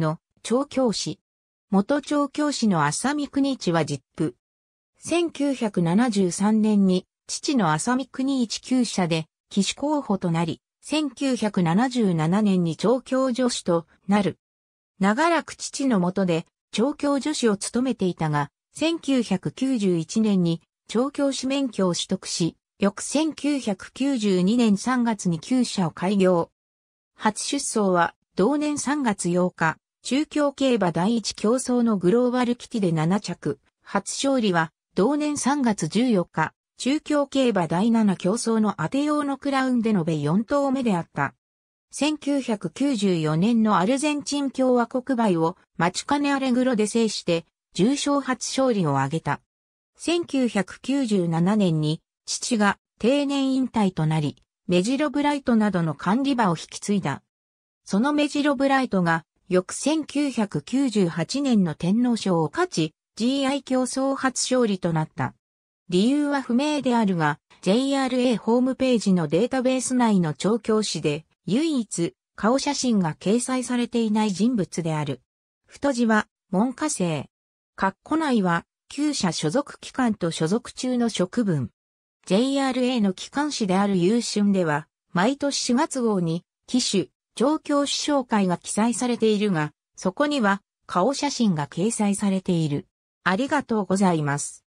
の調教師。元調教師の浅見国一は実父。1973年に父の浅見国一厩舎で騎士候補となり、1977年に調教助手となる。長らく父の下で調教助手を務めていたが、1991年に調教師免許を取得し、翌1992年3月に厩舎を開業。初出走は同年3月8日、中京競馬第一競争のグローバル危機で7着、初勝利は、同年3月14日、中京競馬第7競争の当て用のクラウンで延べ4頭目であった。1994年のアルゼンチン共和国杯をマチカネアレグロで制して、重賞初勝利を挙げた。1997年に父が定年引退となり、メジロブライトなどの管理場を引き継いだ。そのメジロブライトが翌1998年の天皇賞を勝ち、GI 競争初勝利となった。理由は不明であるが、JRA ホームページのデータベース内の調教師で、唯一、顔写真が掲載されていない人物である。太字は、文科生。括弧内は、旧社所属機関と所属中の職分。JRA の機関誌である優春では、毎年4月号に、機種、状況師紹介が記載されているが、そこには顔写真が掲載されている。ありがとうございます。